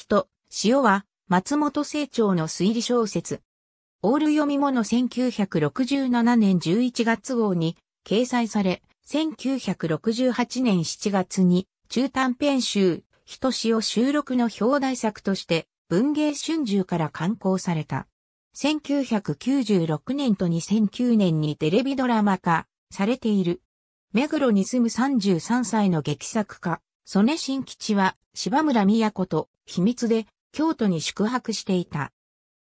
きと塩は松本清張の推理小説。オール読み物1967年11月号に掲載され、1968年7月に中短編集、人塩収録の表題作として文芸春秋から刊行された。1996年と2009年にテレビドラマ化されている。目黒に住む33歳の劇作家、曽根新吉は柴村都と秘密で京都に宿泊していた。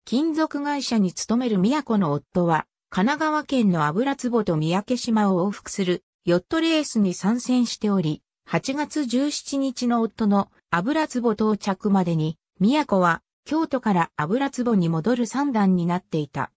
金属会社に勤める宮子の夫は、神奈川県の油壺と三宅島を往復するヨットレースに参戦しており、8月17日の夫の油壺到着までに、宮子は京都から油壺に戻る三段になっていた。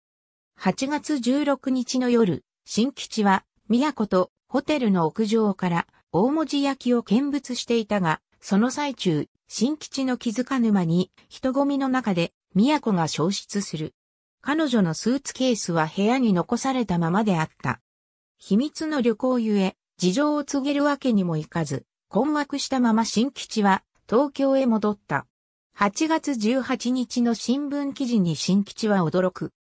8月16日の夜、新吉は宮子とホテルの屋上から大文字焼きを見物していたが、その最中、新基地の気づかぬ間に人混みの中で子が消失する。彼女のスーツケースは部屋に残されたままであった。秘密の旅行ゆえ、事情を告げるわけにもいかず、困惑したまま新基地は東京へ戻った。8月18日の新聞記事に新基地は驚く。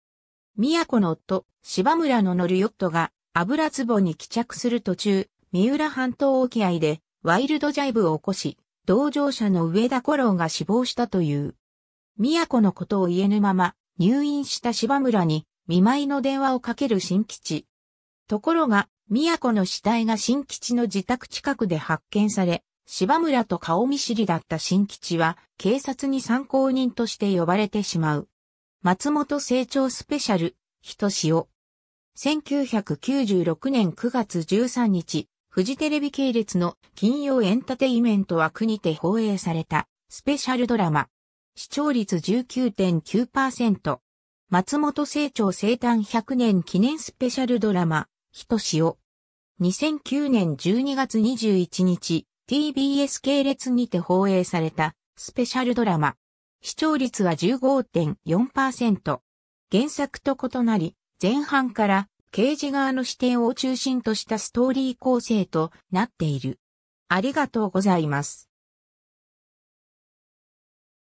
都の夫、芝村の乗るヨットが油壺に帰着する途中、三浦半島沖合でワイルドジャイブを起こし、同乗者の上田五郎が死亡したという。都のことを言えぬまま、入院した芝村に見舞いの電話をかける新吉。ところが、都の死体が新吉の自宅近くで発見され、芝村と顔見知りだった新吉は、警察に参考人として呼ばれてしまう。松本成長スペシャル、ひとしお。1996年9月13日、フジテレビ系列の金曜エンタテイメント枠にて放映されたスペシャルドラマ。視聴率19.9%。松本清張生誕100年記念スペシャルドラマ、ひとしお。2009年12月21日、TBS 系列にて放映されたスペシャルドラマ。視聴率は15.4%。原作と異なり、前半から刑事側の視点を中心としたストーリー構成となっている。ありがとうございます。